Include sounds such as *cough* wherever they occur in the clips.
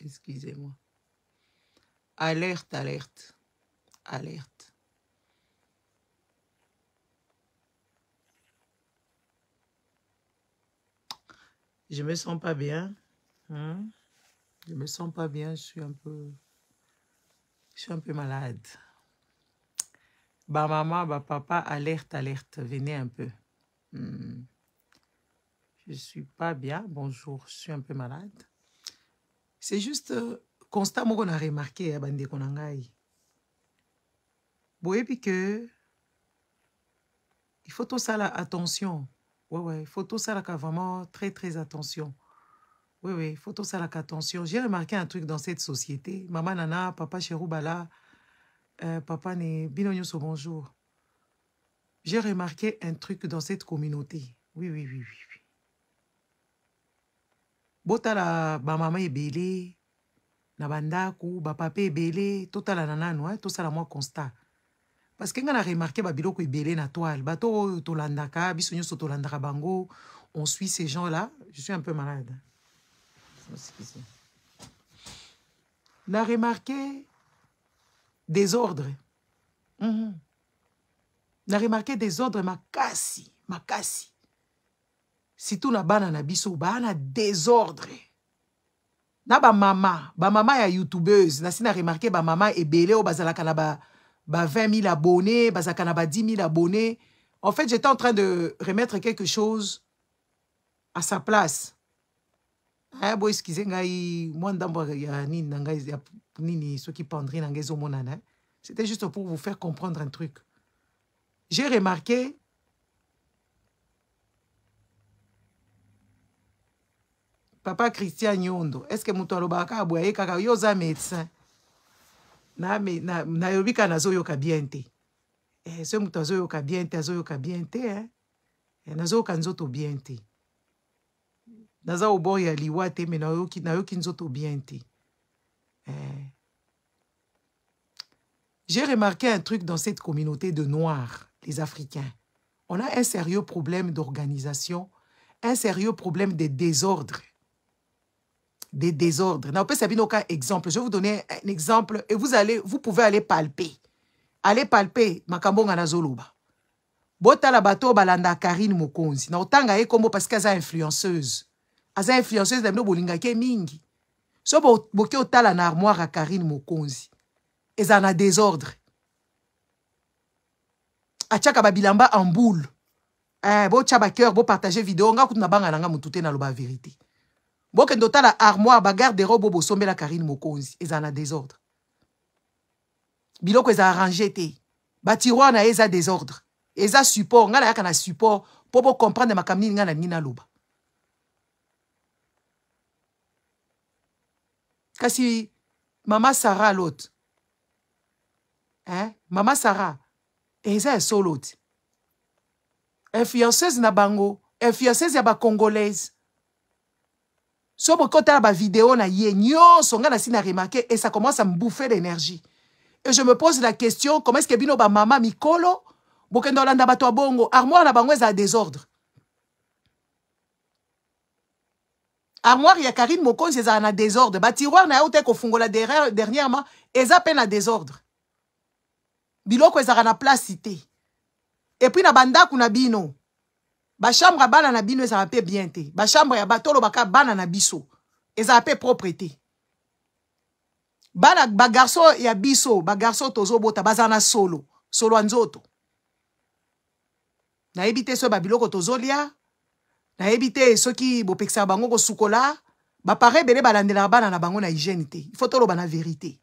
excusez-moi. Alerte, alerte, alerte. Je me sens pas bien. Hein? Je me sens pas bien, je suis un peu... Je suis un peu malade. Bah maman, bah papa, alerte, alerte, venez un peu. Je hmm. Je suis pas bien, bonjour, je suis un peu malade c'est juste euh, constat qu'on a remarqué à bon ngai puis que il faut la attention ouais ouais il faut vraiment très très attention oui oui il faut tout là attention j'ai remarqué un truc dans cette société Maman nana papa Cherubala, euh, papa ne bino bonjour j'ai remarqué un truc dans cette communauté oui oui oui oui, oui botala bamama ebele na bandako bapapa ebele totalana nano eh? Hein, tosala mwa constat parce que ngai na remarke babiloko ebele na toile bato oyo tolandaka biso nyonso tolandaka bango on suit ces gens là je suis un peu malade na remarqué désordre mm -hmm. na remarke désordre makasi makasi si bana na biso désordre. na désordre na ma maman ya youtubeuse nasi na ba bamama ebele o bazala na ba, ba 20 000 abonnés Elle na ba 10 000 abonnés en fait j'étais en train de remettre quelque chose à sa place ah bo eskize ngai mwa ndambo ya nini ngai ya nini soki ngai c'était juste pour vous faire comprendre un truc j'ai remarqué papa christian yondo eske moto alobaka kaka boye ayekaka yo oza médecin nayobi kaka nazoyoka bien te eh, soki moto azoyoka bien te azoyoka bien te hein. eh, nazoyoka nzoto bien te za obor ya liwa te me nayoki nzoto bien te eh. j'ai remarqué un truc dans cette communauté de noirs les africains on a un sérieux problème d'organisation un sérieux problème de désordre des désordres. exemple. Je vais vous donner un exemple et vous allez, vous pouvez aller palper. Allez palper. Makambonga na zoloba. Botala bato balanda Karine Mokonzi. Na otanga ye parce qu'elle est influenceuse. Elle est influenceuse no bolinga ke mingi. So boke otala na armoire à Karine Mokonzi. et en a désordre. a babilamba en boule. Eh, bo bo partager vidéo. Nga loba vérité. bokende otala armoire bagarde robe oyo bosombela karine mokonzi ezala na désordre biloko eza arrange te batiroire na ye eza désordre eza support ngai nayaka na support mpo bocomprendre makambo nini ngai na nini naloba kasi mama sara lote hein? mama sara eza ya solo te influenceuse na bango influenceuse ya bacongolaise so ba vidéo na ye nyonso na nasili na et ça commence à me bouffer d'énergie et je me pose la question comment est-ce que bino mama mikolo bokendo landa ba ya bongo armoire na bangweza a désordre armoire ya karine c'est ezala na désordre tiroir na de Fungola derrière dernièrement ezapena peine à désordre biloko ezara na place et puis na banda na bino bachambre ya bana na bino ezala mpe bien te bachambre ya bato olobaka bana na biso ezala mpe propre te bana bagarso ya biso bagarso tozobota bazala na solo solo ya nzoto nayebi te soki babiloko tozolia nayebi te soki bopekisaka bango kosukola bapare ebele balandelaka bana na bango na hygiene te ifo toloba na verité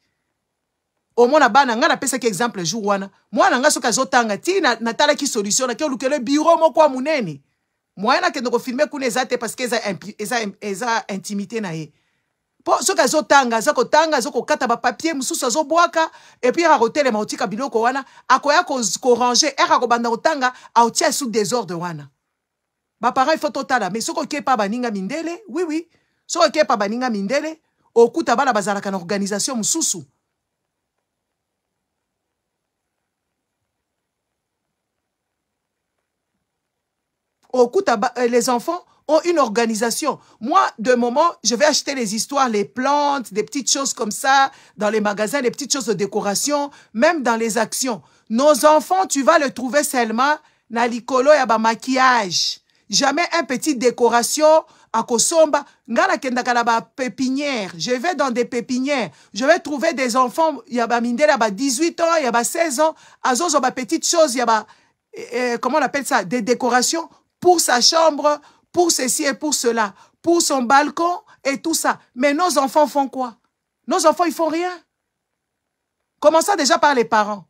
omona bana ngai napesaki exemple jour wana mwana ngai soki azotanga ti natalaki solution nake olukelo biro moko ya monene moyen nakende kofilme kuna eza te parceke eza, eza, eza intimité na ye mpo soki azotanga aza kotanga aza kokata bapapier mosusu azobwaka epuis ere akotelema otika biloko wana akoya korange ere akobanda kotanga aotia esu désordre wana baparent ifo totala mais soki okepa baninga mindele wiwi soki okepa baninga mindele okuta bana bazalaka na organisation mosusu oui, oui. au Koutaba, euh, les enfants ont une organisation. Moi, de moment, je vais acheter les histoires, les plantes, des petites choses comme ça, dans les magasins, des petites choses de décoration, même dans les actions. Nos enfants, tu vas le trouver seulement na il y maquillage. Jamais un petit décoration à Kosomba. Ngala pépinière. Je vais dans des pépinières. Je vais trouver des enfants, yaba y mindela 18 ans, yaba a 16 ans, zo ba petites choses, yaba, eh, eh, comment on appelle ça, des décorations pour sa chambre, pour ceci et pour cela, pour son balcon et tout ça. Mais nos enfants font quoi Nos enfants, ils font rien. Commençons déjà par les parents.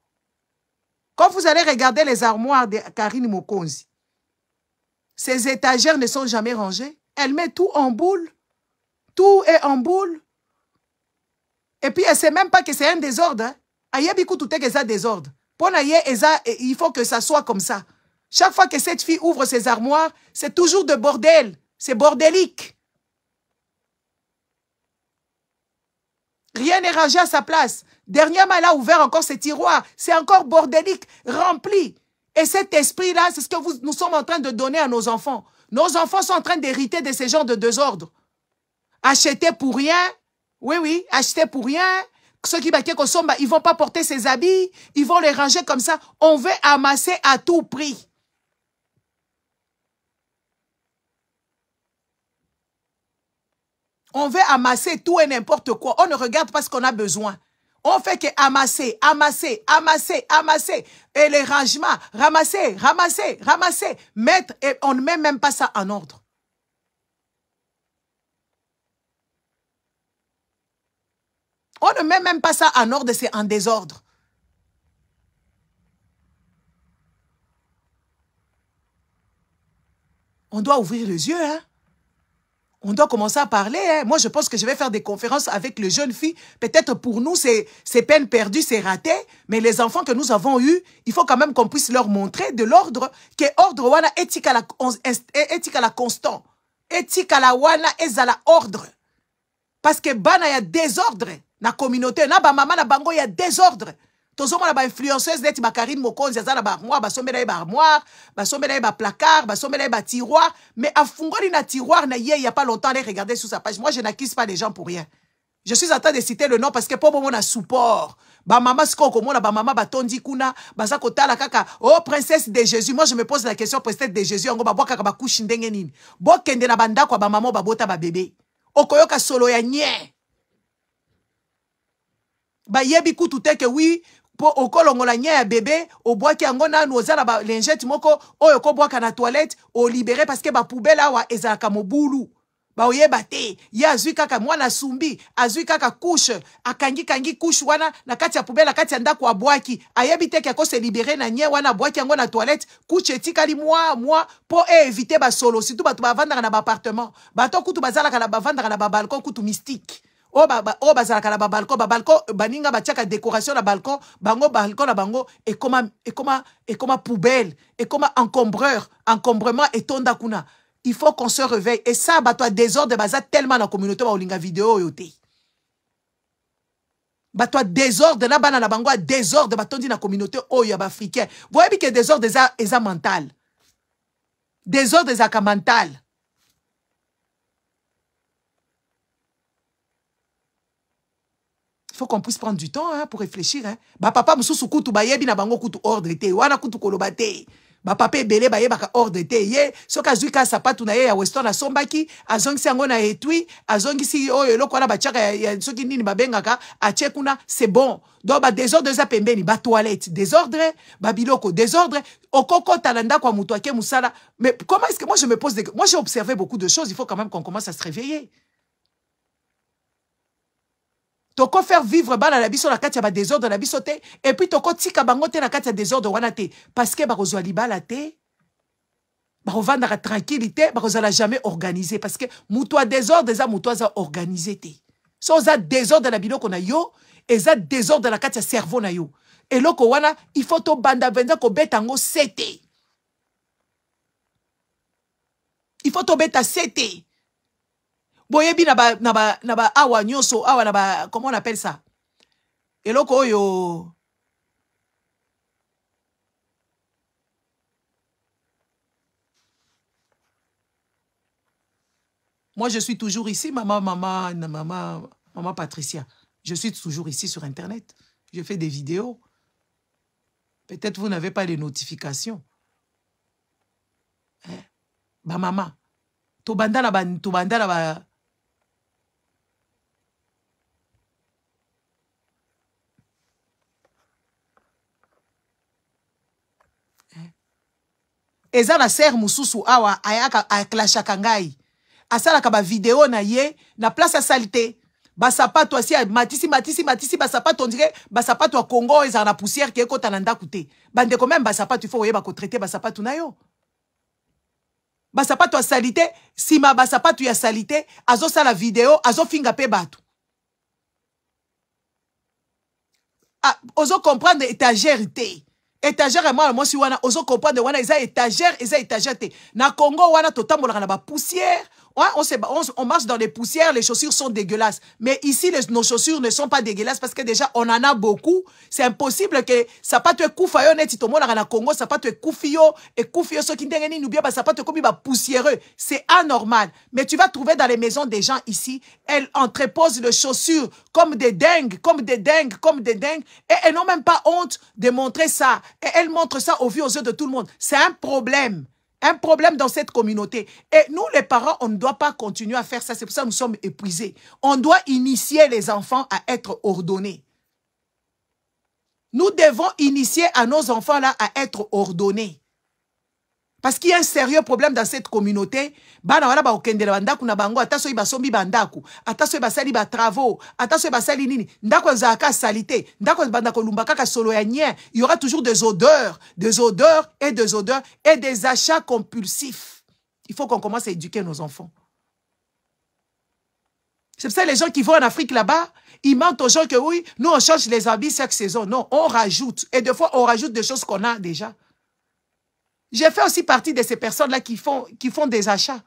Quand vous allez regarder les armoires de Karine Mokonzi, ces étagères ne sont jamais rangées. Elle met tout en boule. Tout est en boule. Et puis, elle ne sait même pas que c'est un désordre. Hein? Il faut que ça soit comme ça. Chaque fois que cette fille ouvre ses armoires, c'est toujours de bordel. C'est bordélique. Rien n'est rangé à sa place. Dernièrement, elle a ouvert encore ses tiroirs. C'est encore bordélique, rempli. Et cet esprit-là, c'est ce que nous sommes en train de donner à nos enfants. Nos enfants sont en train d'hériter de ces genre de désordre. Acheter pour rien. Oui, oui, acheter pour rien. Ceux qui baquent ils ne vont pas porter ses habits. Ils vont les ranger comme ça. On veut amasser à tout prix. On veut amasser tout et n'importe quoi. On ne regarde pas ce qu'on a besoin. On fait que amasser, amasser, amasser, amasser. Et les rangements, ramasser, ramasser, ramasser, mettre. Et on ne met même pas ça en ordre. On ne met même pas ça en ordre, c'est en désordre. On doit ouvrir les yeux, hein? on doit commencer à parler. Hein. Moi, je pense que je vais faire des conférences avec les jeunes filles. Peut-être pour nous, c'est peine perdue, c'est raté. Mais les enfants que nous avons eus, il faut quand même qu'on puisse leur montrer de l'ordre, que ordre wana éthique à la, éthique à la constant. Éthique à la wana à l'ordre. Parce que bana y a désordre. Na communauté, na y a désordre tozomona bainfluenceuse neti bakarine mokonzi ba na ba basombela ba baarmoire ba placard, ba basombela ba tiroir mais afungoli na tiroir na ye a pas longtemps aller regarder sur sa page moi je n'acquise pas des gens pour rien je suis en train de citer le nom parce que on a support mona ba maman ba tondi kuna baza kotala kaka oh, princesse de jésus moi je me pose la question princesse de jésus kaka ba bakushe ndenge nini bokende na ba ya bah bota babota bébé okoyoka solo ya nye Ba tout est que oui Po okolongola nye ya bebe obwaki yango nanu oza na balingete moko oyo okobwaka na toilette olibere parceke bapoubele awa ezalaka mobulu baoyeba te ye azwi kaka mwana asumbi azwi kaka kushe kangi kushe wana na kati ya poubele na kati ya ndako abwaki ayebi te ke akoselibere na nye wana abwaki yango na toilette kushe etikali mwa mwa éviter eevite solo surtout bato bavandaka na ba bato kutu bazalaka ba bavandaka na babalcon kutu mystique oyo oh, oh, bazalaka na babalkon babalkon baninga batiaka décoration na balkon bango balkon na bango comment et comment poubelle et comment encombreur encombrement etonda kuna il faut qu'on se réveille et ça bato désordre baza tellement la communauté baolinga vidéo. vidéo bato désordre na bana na bango désordre batondi na communauté oh ya bah, Voyez bien que désordre eza, mental désordre mental. il faut qu'on puisse prendre du temps hein, pour réfléchir hein. bapapa mosusu ba yebi na bango kutu ordre te wana kutu koloba te bapapa ebele bayebaka ordre te ye soki azwi kaka sapatu na ye ya weston a azongisi yango angona etui azongisi oyo eloko wana batiaka soki nini babengaka a kuna c'est bon donc badésordre eza pembeni toilette, désordre biloko, désordre okoko talanda kwa ya moto ake mais comment est ce que moi je me pose des... moi j'ai observé beaucoup de choses il faut quand même qu'on commence à se réveiller toko faire vivre bana la biso la katia ba désordre la biso te et puis tika bango te na katia désordre wana te parce que bakozwa libala te tranquillité tranquille te la jamais organisé parce que moto désordre za moto aza organisé te so za désordre na biloko na yo et za désordre na la katia cerveau na yo et loko wana il faut banda venda ko beta ngo sete il faut to beta sete na na na awa awa na ba comment on appelle ça eloko Moi, je suis toujours ici, maman, maman, maman, maman Patricia. Je suis toujours ici sur Internet. Je fais des vidéos. Peut-être vous n'avez pas les notifications. Ma hein? maman. Tobanda la ba, tobanda Ezana ser mususu awa ayaka aklashaka Asala kaba video na ye na place asali te basapato si matisi matisi matisi basapato dire basapato toi congo ezana na poussière ke kota na ndako te bandeko meme basapato ba oyeba kotraite basapato na yo basapato asali te nsima basapato ya salite, azo azosala video azofinga pe bato ah, ozo comprendre étagère te étagère moi, emwana mwasi wana de wana eza étagère eza étagère Dans na congo wana totambolaka la poussière. Ouais, on, se, on, marche dans les poussières, les chaussures sont dégueulasses. Mais ici, les, nos chaussures ne sont pas dégueulasses parce que déjà, on en a beaucoup. C'est impossible que ça pas ça ekufa te neti dans la Congo, te et ce qui ça pas te te ba poussiéreux. C'est anormal. Mais tu vas trouver dans les maisons des gens ici, elles entreposent les chaussures comme des dingues, comme des dingues, comme des dingues. Et elles n'ont même pas honte de montrer ça. Et elles montrent ça au vu aux yeux de tout le monde. C'est un problème un problème dans cette communauté. Et nous, les parents, on ne doit pas continuer à faire ça. C'est pour ça que nous sommes épuisés. On doit initier les enfants à être ordonnés. Nous devons initier à nos enfants-là à être ordonnés parce qu'il y a un sérieux problème dans cette communauté bana bango nini il y aura toujours des odeurs des odeurs et des odeurs et des achats compulsifs il faut qu'on commence à éduquer nos enfants c'est pour ça les gens qui vont en Afrique là-bas, ils mentent aux gens que oui, nous on change les habits chaque saison. Non, on rajoute. Et des fois, on rajoute des choses qu'on a déjà. J'ai fait aussi partie de ces personnes-là qui font, qui font des achats.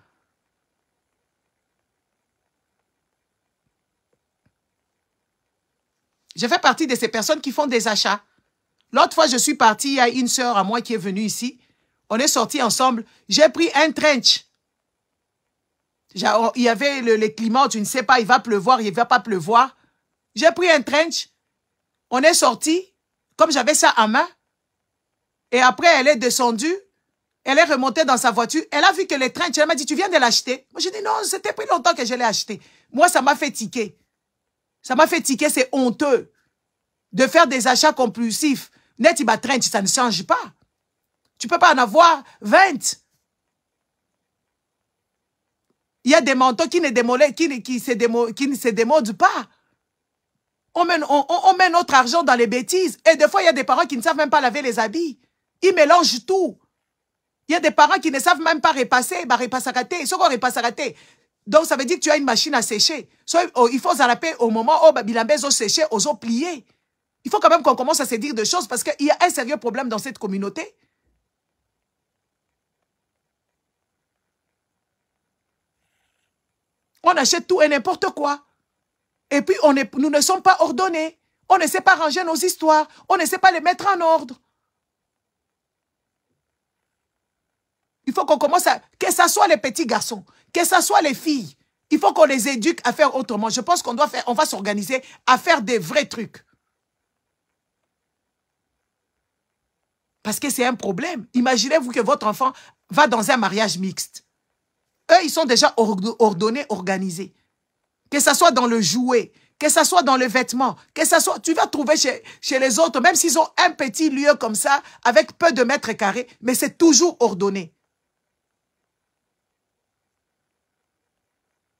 J'ai fait partie de ces personnes qui font des achats. L'autre fois, je suis partie, il y a une sœur à moi qui est venue ici. On est sortis ensemble. J'ai pris un trench. Oh, il y avait le, le climat, tu ne sais pas, il va pleuvoir, il ne va pas pleuvoir. J'ai pris un trench. On est sortis, comme j'avais ça à main. Et après, elle est descendue. Elle est remontée dans sa voiture. Elle a vu que les trains, elle m'a dit, tu viens de l'acheter. Moi, je dit, non, c'était plus longtemps que je l'ai acheté. Moi, ça m'a fait tiquer. Ça m'a fait tiquer, c'est honteux. De faire des achats compulsifs. Net, il train, ça ne change pas. Tu peux pas en avoir 20. Il y a des manteaux qui ne, qui, se, ne démodent pas. On met on, on notre argent dans les bêtises. Et des fois, il y a des parents qui ne savent même pas laver les habits. Ils mélangent tout. Il y a des parents qui ne savent même pas repasser, bah repasse à repassakate. Donc ça veut dire que tu as une machine à sécher. Oh, il faut rappeler au moment où bah, ils ont séché, aux ont plié. Il faut quand même qu'on commence à se dire des choses parce qu'il y a un sérieux problème dans cette communauté. On achète tout et n'importe quoi. Et puis, on nous ne sommes pas ordonnés. On ne sait pas ranger nos histoires. On ne sait pas les mettre en ordre. Il faut qu'on commence à... Que ce soit les petits garçons, que ce soit les filles, il faut qu'on les éduque à faire autrement. Je pense qu'on doit faire, on va s'organiser à faire des vrais trucs. Parce que c'est un problème. Imaginez-vous que votre enfant va dans un mariage mixte. Eux, ils sont déjà ordonnés, organisés. Que ce soit dans le jouet, que ce soit dans le vêtement, que ce soit... Tu vas trouver chez, chez les autres, même s'ils ont un petit lieu comme ça, avec peu de mètres carrés, mais c'est toujours ordonné.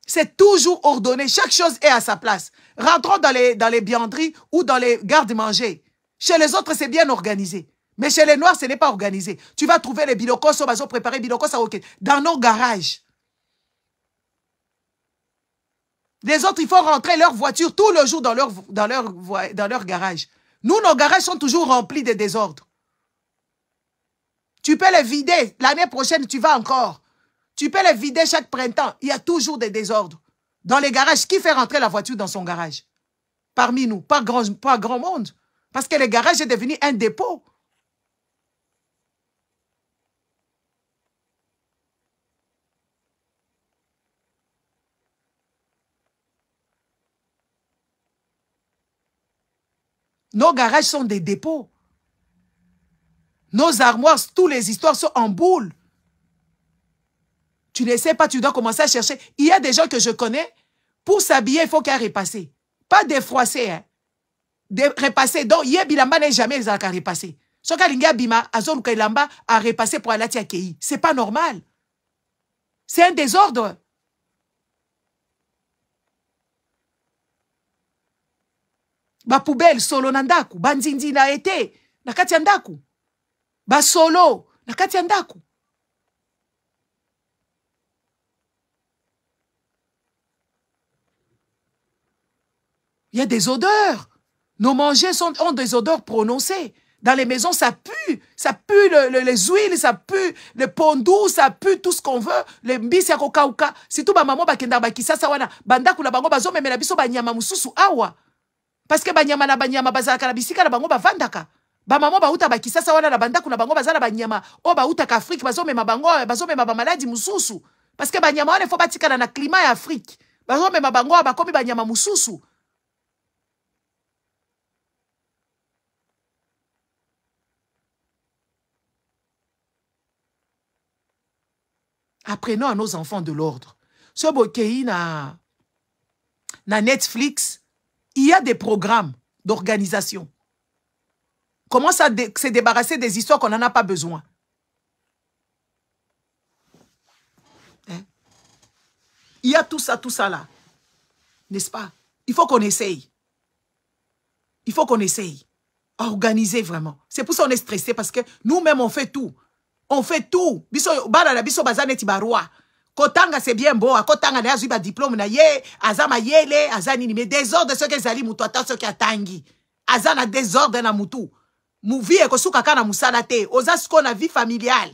C'est toujours ordonné. Chaque chose est à sa place. Rentrons dans les, dans les bianderies ou dans les gardes-manger. Chez les autres, c'est bien organisé. Mais chez les Noirs, ce n'est pas organisé. Tu vas trouver les bilocos, on va préparer bilocos, ça ok. Dans nos garages. Les autres, il faut rentrer leur voiture tout le jour dans leur, dans leur, dans leur garage. Nous, nos garages sont toujours remplis de désordre. Tu peux les vider. L'année prochaine, tu vas encore. Tu peux les vider chaque printemps. Il y a toujours des désordres. Dans les garages, qui fait rentrer la voiture dans son garage Parmi nous, pas grand, pas grand monde. Parce que les garage est devenu un dépôt. Nos garages sont des dépôts. Nos armoires, toutes les histoires sont en boule. Tu ne sais pas, tu dois commencer à chercher. Il y a des gens que je connais, pour s'habiller, il faut qu'elle repasse. Pas défroisser, hein. De repasser. Donc, a bilamba n'est jamais à repasser. Soka linga bima, azon kailamba a repassé pour à Ce C'est pas normal. C'est un désordre. Ba poubelle, solo nandaku, banzindi na été, na kati andaku. Ba solo, na Il y a des odeurs. Nos mangers sont, ont des odeurs prononcées. Dans les maisons, ça pue. Ça pue les huiles, ça pue le pondou, ça pue tout ce qu'on veut. Le mbisi ya kokauka. Surtout ma maman bakenda bakisasa wana. Bandaku na bango me biso banyama mususu awa. Parce que banyama na banyama bazaka na bisika la bango Ba bamama bauta bakisasa wana na bandako na bango baza na banyama oyo bazo me ma bango eh, bazomema bamaladi Parce que banyama wana efo batikana na Afrique ya me ma bango oyo ba banyama mususu. Apprenons à nos enfants de l'ordre. Ce Bokei na, na Netflix, il y a des programmes d'organisation. Comment ça se débarrasser des histoires qu'on n'en a pas besoin. Hein? Il y a tout ça, tout ça là. N'est-ce pas? Il faut qu'on essaye. Il faut qu'on essaye. Organiser vraiment. C'est pour ça qu'on est stressé parce que nous-mêmes, on fait tout on fait tout biso bana na biso bazane ti kotanga c'est bien beau, hein. kotanga na azuba diplôme diplôme na ye aza yele. aza nini mais désordre soki ezali motu ata que atangi aza na désordre na Mu vie ko suka na te oza skona na vie familiale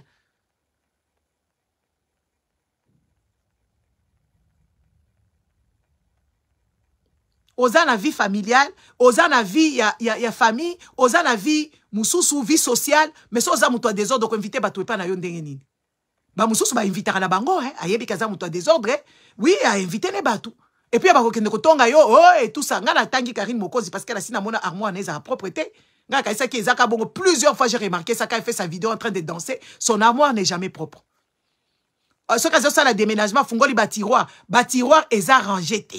oza a vie familiale oza a vie ya, ya, ya famille oza na vie mususu vie sociale mais ça oza moto ya désordre okoinvite bato pas na yo mususu nini inviter à na bango eh? ayebi kaza moto ya désordre hein? et puis ne bato epuis bakokende tonga yo oh, et oh, ça. la tangi karine mokozi parce a signé mon armoire na ezala propre te ngai akayisaki ezaka bongo plusieurs fois j'ai remarqué elle fait sa vidéo en train de danser son armoire n'est jamais propre ça euh, la déménagement bâtiroir tiroir. batiroir eza range te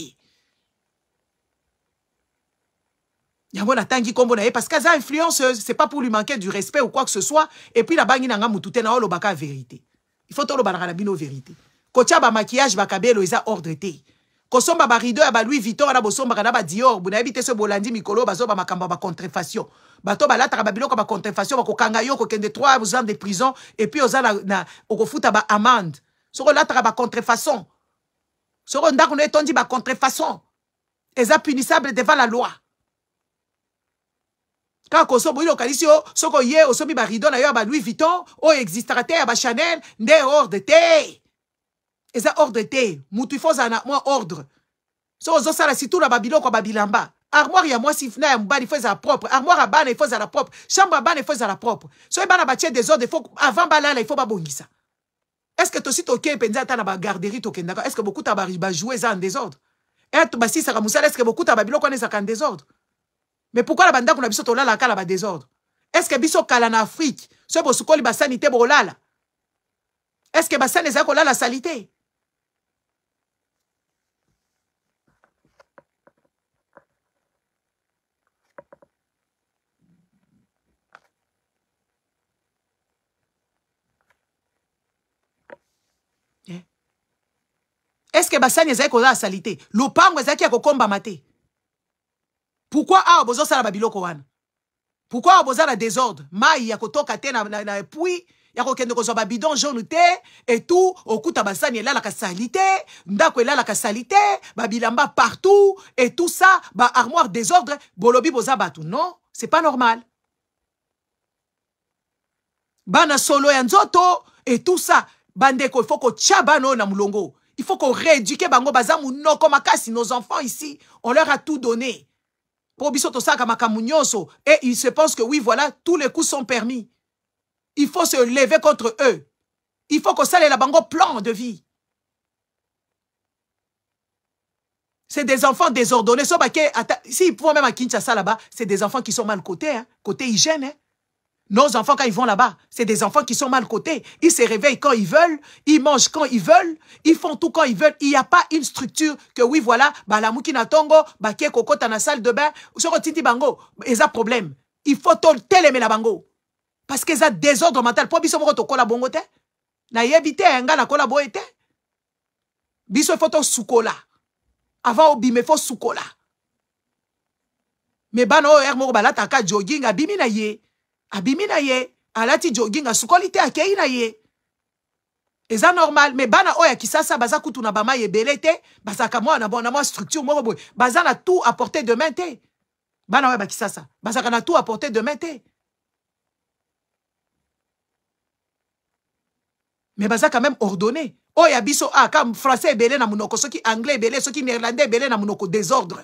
Y'a natangi nkombo na ye parce qu'elle a influenceuse c'est pas pour lui manquer du respect ou quoi que ce soit et puis la nabangi nanga mutu te na olobaka vérité il faut tolobanaka na bino vérité kotia bamaquillage bakabelo eza ordre te kosomba barido ba balouis vuitton wana bosombaka na badior bonayebi te so bolandi mikolo bazoba makambo ba bacontrefation bato balataka babiloko bacontrefation bakokanga yo de 3 ans de prison et puis oza na okofuta amende. soko ba contrefaçon. soko ndako na etondi contrefaçon eza punissable devant la loi kaka Kalisio, lokalisi yo soki baridon osombi barido na yo ya existera vuitton oyo à Chanel ya bachanel de thé, et ça ordre de motu ifo ozala na mwa ordre soki ozosala situ na babiloko ya babilamba armoire ya moi na ya mobali ifo la propre armoire ya bana ifo la propre chambre ya bana faut la propre soki e bana ordres, il faut avant il faut Est-ce balala ifo babongisa estce tosi garderie mpenza d'accord? na ce que beaucoup bokuta bajoue ça en désordre Est-ce basisaka mosala estce bokuta babiloko wana ezaka en désordre mais pourquoi la la qu'on a biso la kala désordre? est ce que biso kala en afrique Ce bosukoli basani bo bolala est ce que basani ezali kolala sali salité? Eh? est ce que basani la salité? sali te a ezalaki ya maté pourquoi ça la babiloko wana Pourquoi a besoin de désordre mai ya kotoka katé na, na, na epui ya kokende kozo babidon jaune tout, au okuta basani la la te ndako la la te babilamba partout et tout ça armoire désordre bolobi boza bato non c'est pas normal bana solo ya nzoto et tout ça bandeko il faut ko tchabano na mulongo. il faut rééduque bango baza monoko makasi nos enfants ici on leur a tout donné et ils se pensent que oui voilà tous les coups sont permis. Il faut se lever contre eux. Il faut que ça les bango plan de vie. C'est des enfants désordonnés. Si ils pouvaient même à Kinshasa là-bas, c'est des enfants qui sont mal cotés, hein, côté hygiène. Hein. Nos enfants, quand ils vont là-bas, c'est des enfants qui sont mal cotés. Ils se réveillent quand ils veulent, ils mangent quand ils veulent, ils font tout quand ils veulent. Il n'y a pas une structure que oui, voilà, bah, la moukina tongo, bah, koko, dans la salle de bain, sur titi bango, ils ont problème. Il faut télémer la bango. Parce qu'ils ont désordre mental. Pourquoi biso moko bongote? bongo te? Na yebite, nga na kola boete? Biso faut to soukola. Avant obime, faut soukola. Mais bano, oh, er moko balata jogging, abimi na ye. Abimina na ye alati jogging asukoli te akei na ye eza normal me bana oya ya kisasa baza kutu na bama ye te bazalaka mwa na, na mwa structure mo Bazana baza na tout apporté de te bana oya ya baza ka na tout apporté de te me baza quand même ordonné Oh, ya biso ah, ka français belé na monoko soki anglais belé, soki néerlandais belé na monoko désordre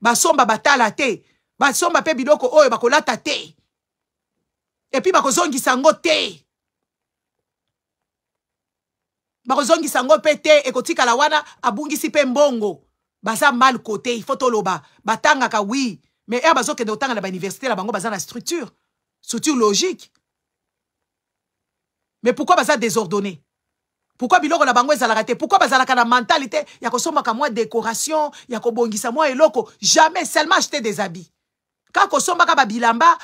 basomba batala te basomba pebidoko biloko bako bakolata te et bako zongi sango te Bako zongi sango te la wana abungisi si mbongo baza mal kote faut toloba ka wi mais baza bazokende tanga na université la bango baza na structure structure logique mais pourquoi baza désordonné pourquoi biloko na bango la raté pourquoi la kana mentalité ya ka moi décoration ya kobongisa mwa eloko jamais seulement acheter des habits kaka kosombaka babilamba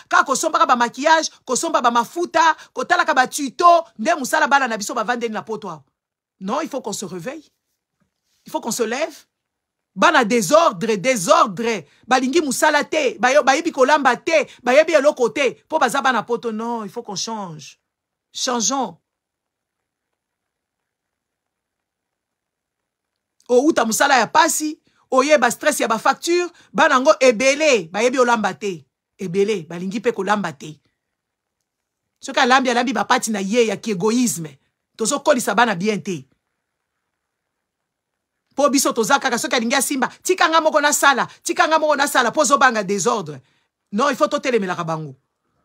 ma ba maquillage, kosomba bamafuta kotalaka batuto nde musala bala na biso vande na poto non il faut qu'on se réveille il faut qu'on se lève bana désordre désordre balingi musala te bayo, bayebi kolamba te bayebi eloko te po baza bana poto non il faut qu'on change changeons outa mosala ya pasi oyeba stress ya bafacture bana yango ebele bayebi olamba te ebele balingi mpe kolamba te soki alambi alambi bapati na ye ya kiegoïsme tozokolisa bana bien te mpo biso toza kaka soki alingi asimba tikanga moko nasala tikanga moko nasala mpo ozobanga désordre non ifo totelemelaka bango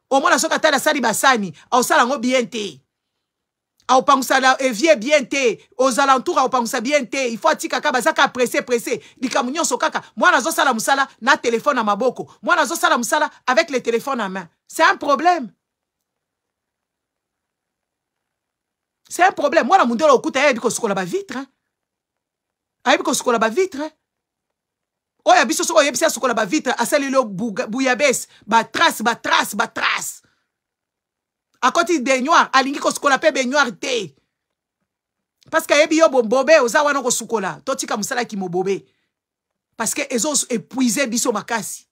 omona soki atali asali basani aosala yango bien te aopangusa evie eh, bien te alentours ntura aopangusa bien te faut atika kaka presser presser presse presse sokaka moi kaka mwana sala musala na à na maboko mwana sala musala avec le téléphone à main c'est un problème c'est un problème moi mwana mondele okuta ye ba vitre. bavitre hein. ayebi ba vitre. Hein. oyo ya biso soki oyebisi asukola bouyabes. Ba trace ba trace ba trace akoti beignoire alingi kosukola mpe beignoire te que ebi yo bobobe oza wana kosukola totika Parce mobobe ezo épuisé biso makasi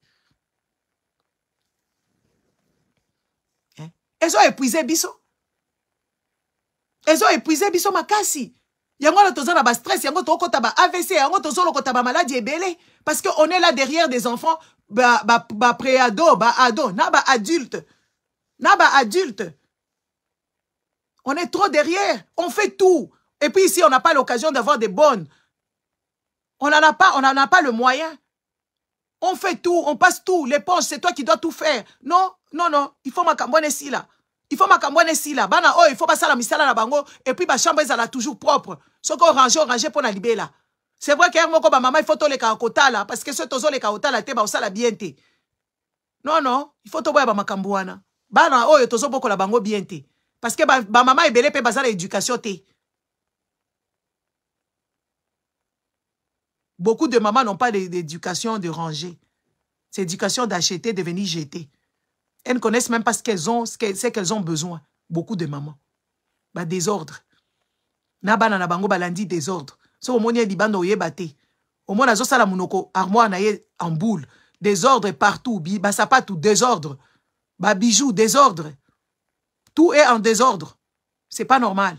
eh? épuisé biso épuisé biso makasi yango la toza na stress, yango tokota ba avc yango taba maladie. ebele parce que on est là derrière des enfants Ba ba, ba, ba préado baado na adulte, na adulte. On est trop derrière. On fait tout. Et puis ici, on n'a pas l'occasion d'avoir des bonnes. On n'en a pas, on n'en a pas le moyen. On fait tout, on passe tout. les L'éponge, c'est toi qui dois tout faire. Non, non, non. Il faut ma ici, là. Il faut ma ici, là. Bana, oh, il faut passer la misala la bango. Et puis, ma chambre, elle a toujours propre. Ce qu'on range, on range pour la libérer, là. C'est vrai que moko, ma maman, il faut tout les kaokota, là. Parce que ce tozo les kaokota, là, tu vas à la bien, Non, non. Il faut tout boire, ma Bana, oh, tozo boko la bango bien, parce que maman maman est baza na éducation l'éducation. beaucoup de mamans n'ont pas d'éducation de ranger c'est éducation d'acheter de venir jeter elles ne connaissent même pas ce qu'elles ont ce qu'elles ont besoin beaucoup de mamans ba désordre na bana na bango balandi désordre so omoni ye libanda oyeba te omoni la monoko armoire na ye en boule désordre partout tout. désordre bijoux, désordre tout est en désordre. C'est pas normal.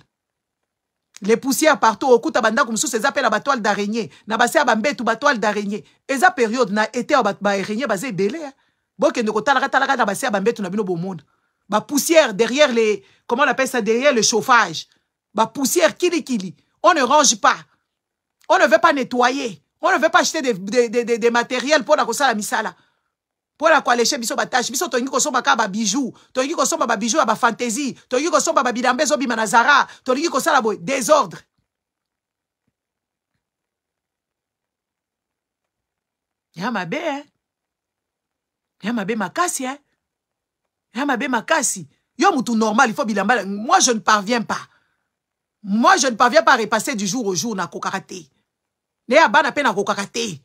Les poussières partout, au coup, tabanda comme sous c'est appels la batoile d'araignée. Na basé à tout batoile d'araignée. Et ça période na été à araignée basé belé. que hein. ne talaka na basé à tout na bino monde. poussière derrière les, comment on appelle ça, derrière le chauffage. Ba poussière kili kili. On ne range pas. On ne veut pas nettoyer. On ne veut pas acheter des, des, des, des matériels pour la misala mpona koaleshe biso batashe biso tolingi kosomba ba babiju tolingi bijou babiju ya bafantasi tolingi kosomba babilamba ezobima nazara zara ko sala boy désordre ya ma be. Eh? ya mabe makasi e ya mabe makasi yo mutu normal il faut bilamba moi je ne parviens pas moi je ne parviens pas à repasser du jour au jour na kokakate ya bana mpe na kokakate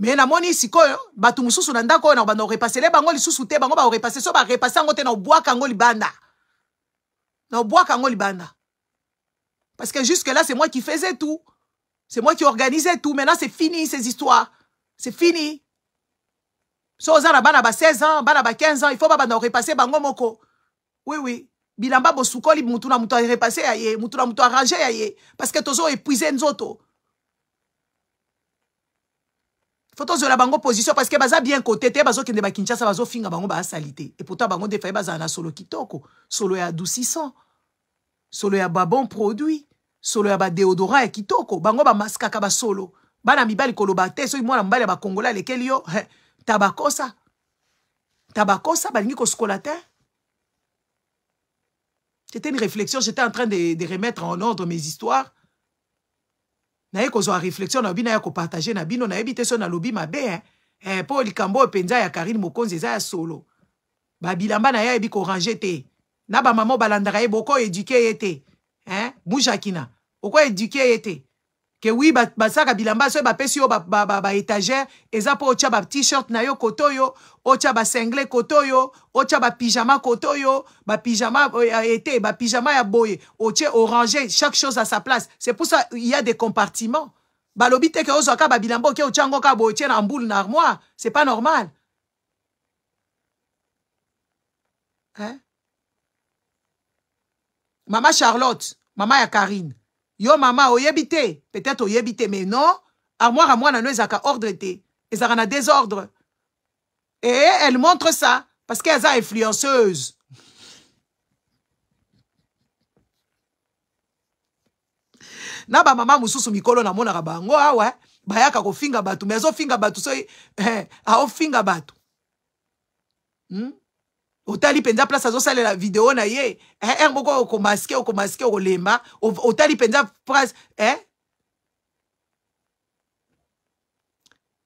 mais me moni sikoyo bato mosusu na ndako oyo na banda korepasele bango lisusu te bango bakorepase so ba yango ngote na obwaka yango libanda na obwaka yango libanda parce que jusque là c'est moi qui faisais tout c'est moi qui organisais tout maintenant c'est fini ces histoires c'est fini so za na bana ba 16 ans bana ba 15 ans il faut babanda repasser bango moko oui oui bilamba bosukoli mutu na mutu arepase ya ye mutu na mutu ranger ya ye parce que tozo épuise nzoto faut la bango position parce que baza bien côté te bazokende bazo finga bango ba salité et pourtant bango de faye bazala na solo kitoko solo ya adoucissant solo ya bon produit solo ya déodorant ya kitoko bango ba solo bana mibali koloba te soki mwana mobali ba bakongola y yo tabakosa tabakosa balingi ko scolaté c'était une réflexion j'étais en train de, de remettre en ordre mes histoires naye kozwa réflexion na bino ya kopartage na bino nayebi te so nalobi mabe eh, mpo likambo oyo mpenza ya karine mokonzi eza ya solo babilamba na ye ayebi korange te na bamama obalandaka ye bokoyo eduke ye te eh? mujakina okoeduke ye te Que oui, wi basaka bilamba ba bapesi yo étagère eza po ocha ba-t-shirt na yo kote oyo otya kotoyo, ocha pyjama, otya bapijama pyjama pyjama euh, été, ba pyjama ya boye ocha orangé, chaque chose à sa place c'est pour ça il y a des compartiments ba lobite ke ozwa ka ba bilambo ke ocha, ngoka boye ocha na mbule na armoire c'est pas normal hein? mama charlotte mama ya karine yo mama oyebite, peut-être oyebite, mais non à moi à no ezalaka ordre te Ezaka na désordre Et elle montre ça parce que aza influenceuse na mama mususu mikolo mona bango awa bayaka kofinga Mais mais finga batu so eh, finga batu. hmm? otali mpenza place azosalela video na ye r eh, moko eh, okomaske okomaske okolemba otali mpenza place eh?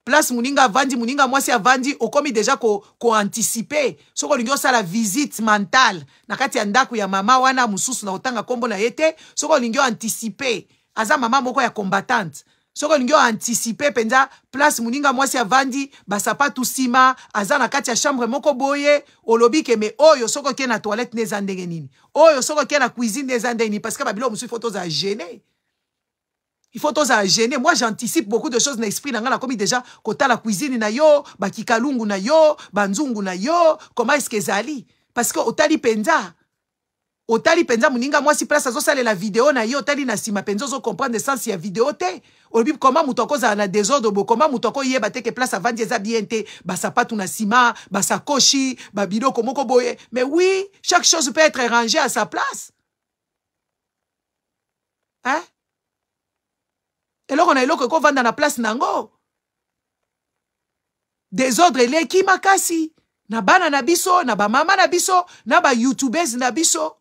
place moninga avandi moninga mwasi avandi okomi deja koanticipe ko, ko soki olingi osala visite mentale na kati ya ndako ya mama wana mosusu na kotanga nkombo na ye te soki olingi oanticipe aza mama moko ya combattante soko olingi anticipé penda place moninga mwasi avandi basapatu nsima aza azana kati ya chambre moko boye olobi ke me oyo soko ke na toilette neza ndenge nini oyo soko ke na cuisine nde ndenge nini parce que babiloko mosusu ifo il faut ifo tozala gêner. moi j'anticipe beaucoup de choses na esprit na komi déjà déjà la cuisine na yo bakikalungu na yo banzungu na yo ce que zali parce que tali penda otali penza moninga mwasi place la video na yo otali na zo zo comprendre sens ya video te Olibi koma mutoko za na desordre bo koma mutoko ye te ke place avant eza bien te basapatu na koshi ba bidoko moko boye mais oui chaque chose peut être rangée à sa place hein? eloko na eloko vanda na place nango désordre le eleki makasi na bana na biso na mama na biso na bayoutubese na biso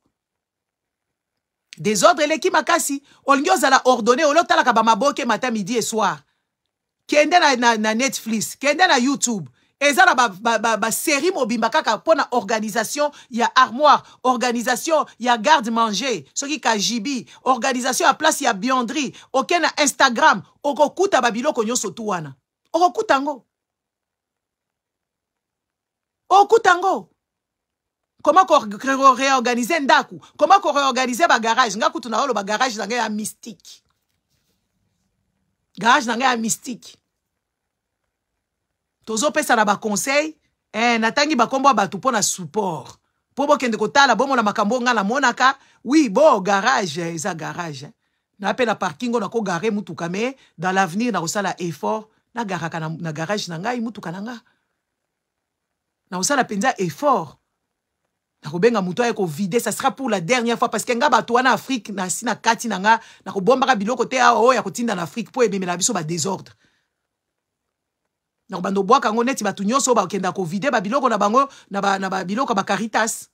désordre eleki makasi zala ordonne. Olo tala kaba bamaboke matin midi et soir kende na, na, na netflix kende na youtube eza na ba ba, ba, ba mobimba kaka pona organisation ya armoire organisation ya garde manger soki jibi. organisation ya place ya biondrie oke na instagram okokuta babilo konyo tu wana okokuta ngo okokuta ngo comment réorganiser ndaku comment réorganiser ba garage ngaku tuna olo ba garage nanga ya mystique garage nanga ya mystique tozopesa na baconseil eh, natangi bakombo ba bato mpo na support mpo bokende kotala bomona makambo oyo monaka. namonaka bo garage eh, eza garage eh. na mpe na parking oyo nakogare mutuka dans l'avenir na osala effort Na na, na garage na ngai mutuka na nga nakosala effort nakobenga moto aye vide, ça sera pour la dernière fois parce que nga bato wana afrique si na kati na nga nakobombaka biloko te awa oyo ya kotinda na afrique mpo désordre biso badésordre nakobanda obwaka ba neti bato nyonso bakenda kovide babiloko na bango na babiloko ya bakaritas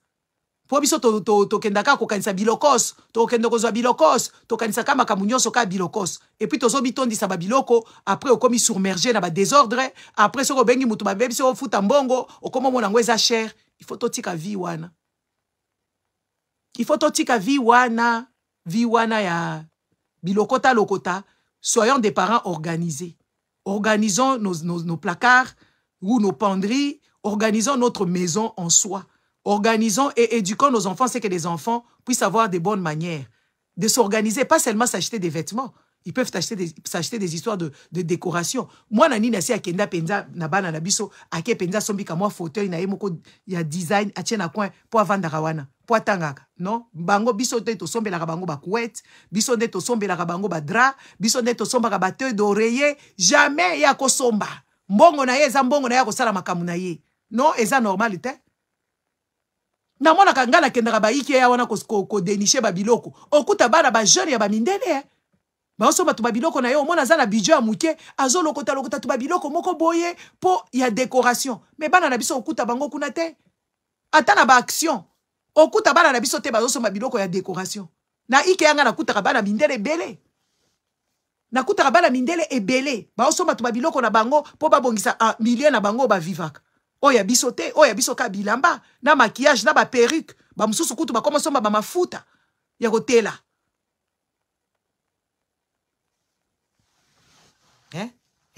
po biso tokendaka to, to kokanisa bilokoso tokende kozwa et tokanisaka makambo nyonso kaka bilokoso dit tozobitondisa babiloko après okomi surmerge na désordre après soki obengi motu babebi futambongo ofuta mbongo au yango eza il il faut vi wana Il totika vi wana vi wana ya bilokota lokota soyons des parents organisés organisons nos, placards ou nos penderies organisons notre maison en soi organisons et éduquons nos enfants c'est que les enfants puissent avoir de bonnes manières de s'organiser pas seulement s'acheter des vêtements ils peuvent s'acheter des, acheter des histoires de, de décoration. Moi, nani nasi akenda penza na bana na biso, ake penza sombi kamwa fauteuil na yemoko ya design atien na coin pour vendre wana, pour atangaka. Non, bango biso nde to sombe la bango ba couette, biso nde to sombe la bango ba drap, biso nde to somba ka bateu d'oreiller, jamais ya ko somba. Mbongo na ye mbongo na ye akosala makambo na ye. Non, eza Na te. namonaka ngai nakendaka ba ya wana ko ba biloko okuta bana jeune ya ba mindele. Eh? baoso bato babiloko na ye omona aza na budget ya moke azolokotalokota to babiloko moko boye mpo ya décoration me bana na biso okuta bango kuna te ata na baaction okuta bana na biso te bazosomba biloko ya décoration na ike yanga nakutaka bana mindele ebele nakutaka bana mindele ebele baosomba to babiloko na bango mpo babongisa ah, milie na bango bavivaka oyo ya biso te oyo ya biso ka bilamba na makillage na baperike bamosusu kutu bakoma somba bamafuta ya kotela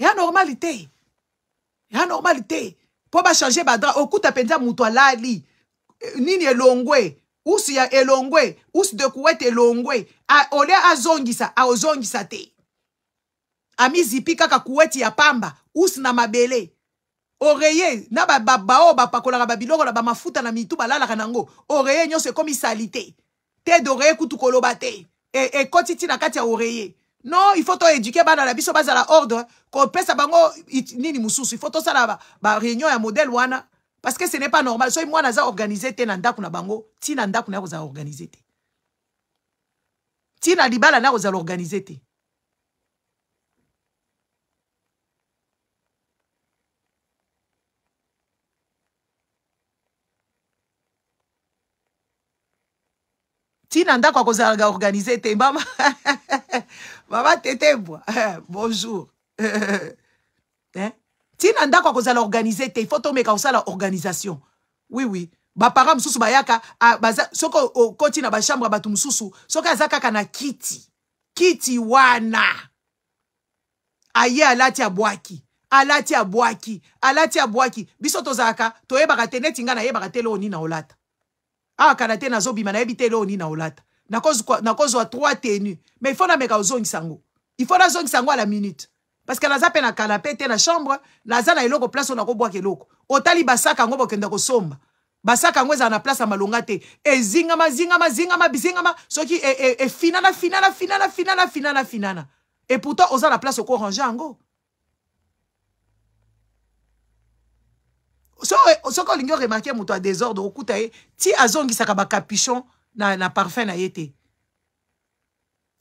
ya normali te ya normali te mpo bachange badra okuta mpenza moto alali nini elongwe usi ya elongwe usi de kuwete elongwe ole azongisa aozongisa te amizipi kaka kuweti ya pamba usi na mabele oreye na baoyo bapakolaka babiloko na bamafuta na mitu balalaka nango oreye nyonso ekómi sali te te doreye kutu koloba te e, ekoti ti na kati ya oreye non il faut toéduke bana na biso bazala ordre kopesa bango nini mosusu il faut tosala baréunion ba ya modèle wana parce que ce n'est pas normal soki mwana aza organise te na ndako na bango ntina ndako na ya kozala organise te ntina libala na ya kozala organise te ntina ndako akozalaka organise te mbama *laughs* mama tete bwa eh, bonjour *laughs* eh? ntina ndako akozala organize te ifo tomeka kosala organisation wiwi oui, oui. baparent mosusu bayaka ah, soki okoti na bashambre ya bato mosusu soki aza kaka na kiti kiti wana aye alati abwaki alati abwaki alati abwaki biso tozalaka toyebaka te neti ngai nayebaka te loo nini na olata awakana te nazobima nayebi te loo nini na olata nakozwa na trois tenues mais il faut nameka ozongisa yango il faut nazongisa yango à la minute parce que naza mpe na canapé te na chambre naza na eloko place oyo nakobwaka eloko otali basaka yango bokenda kosomba basaka yango ezala na place ya malonga te ezingama zingama zingama bizingama soki efinana e, e, finana finana finana finana finana e pourtant oza na place okorange yango soki olingi oremarke moto ya désordre okuta ye ti azongisaka bacapuchon na, na parfum na yete.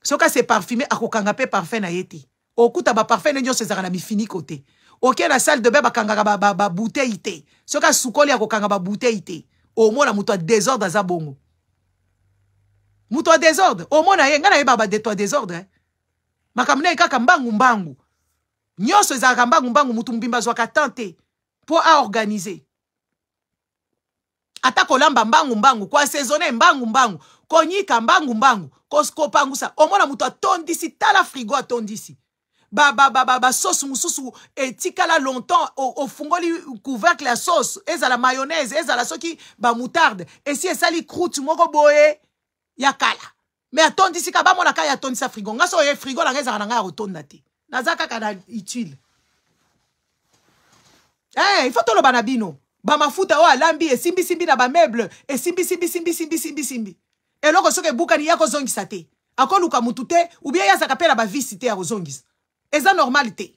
Soka se parfumé parfume kangape parfum na ye te okuta baparfum ne se ezalaka na fini te okie na salle de bain kaba babouteille ba, te soki asukoli akokanga babouteille te mona moutoua désordre aza bongo moto adésordre mona ye ngai ba ba adésordre eh? Hein. ma kamne kaka mbangu mbangu se za mbangu mbangu motu zwa ka tante. pour organiser. ata kolamba mbangu-mbangu koassaisonne mbangu-mbangu konyika mbangu-mbangu kopangusa omona moto atondisi tala frigo atondisi basosi mosusu etikala longtemps ofungoli couvercle ya sauce ezala mayonnaise ezala soki bamutarde esi esali croute moko boye ya kala me atondisika bamona kaka atondisa frigo nga so oye frigo na nga ezaka na ngai ya kotonda te naza kaka na utile hey, eh, ifo toloba na bino bamafuta oyo alambi esimbisimbi na bameble esimbisimbisimbisimbisimbisimbi eloko soki ebukani ya kozongisa te akoluka mutu te ubie ye azaka mpe na bavisi te ya kozongisa eza normal te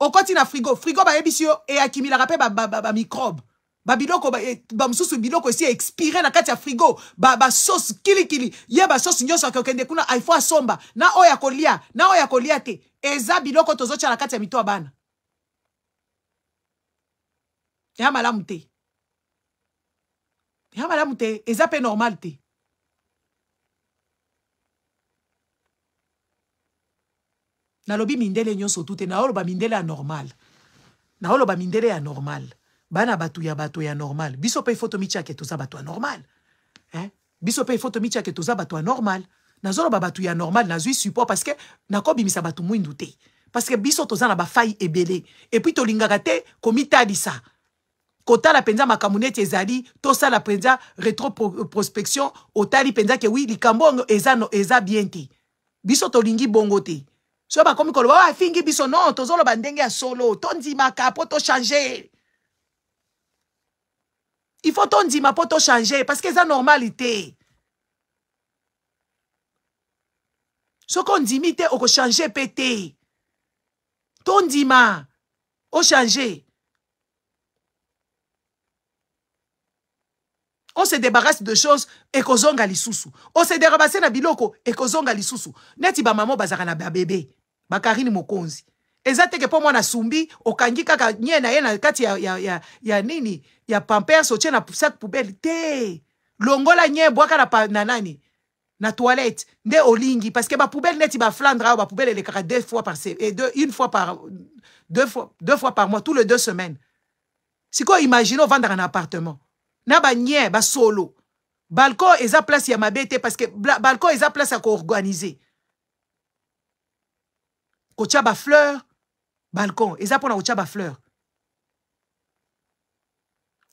okoti na frigo frigo bayebisi yo eyakimilaka mpe bamikrobe babiloko bamosusu e, biloko esi expire na kati ya frigo basauce kilikili ye basauce nyonso akokende kuna ifo asomba na oyo akolia na oyo akolia te eza biloko tozotyala na kati ya mito ya bana ya malam te ya malamu te eza mpe e normal te lobi mindele nyonso tu te naoloba mindele ya normal na mindele ya normal bana batuya ya ya normal biso foto ifo ke toza bato anormal. normal eh? biso mpe ifo ke toza bato ya normal eh? ba bato ya normal nazwi support parce que kobi bato mwindu te parce que biso toza na bafaille ebele epuis komita komita komitalisa kotala la penza neti ezali la penza retro euh, prospection otali penza ke oui likambo eza, no, eza bienti. biso tolingi bongo bongote. so bakomi wa ah, fingi biso non lo ndenge a solo maka, poto changé. il faut tondima poto changer parce que eza normalite. So dimite ondimi te okochange mpe te tondima change. on se débarrasse de choses et les lisusu on se débarrasse na biloko ekozonga lisusu neti bamama bazaka na babebe bakarini mokonzi eza que mpo mwana sumbi okangi kaka nye na yena na kati ya, ya, ya, ya nini ya pampers otie na poubelle. Té. te longola nye bwaka na, na na toilette nde olingi parce que poubelle neti ba poubelle bapoubele elekaka deux fois par et eh, deux, une fois par deux fois, deux fois par mois tous les deux semaines Si quoi imaginons vendre un appartement na ba solo. balcon eza place ya mabete, parce que balcon eza place ya organiser kotia fleur, balcon eza mpona fleur. bafleur